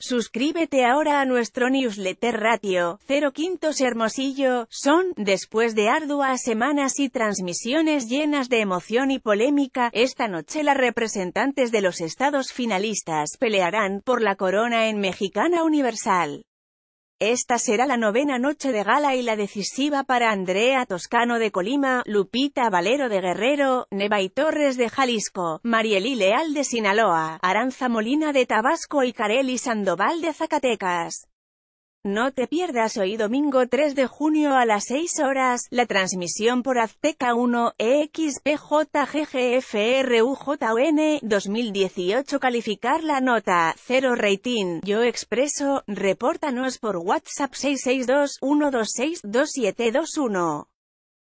Suscríbete ahora a nuestro newsletter Ratio, 0 Quintos Hermosillo, son, después de arduas semanas y transmisiones llenas de emoción y polémica, esta noche las representantes de los estados finalistas pelearán por la corona en Mexicana Universal. Esta será la novena noche de gala y la decisiva para Andrea Toscano de Colima, Lupita Valero de Guerrero, Neva y Torres de Jalisco, Marielí Leal de Sinaloa, Aranza Molina de Tabasco y Careli Sandoval de Zacatecas. No te pierdas hoy domingo 3 de junio a las 6 horas, la transmisión por Azteca 1, EXPJGGFRUJN, 2018 calificar la nota, 0 rating, yo expreso, repórtanos por WhatsApp 662 126 2721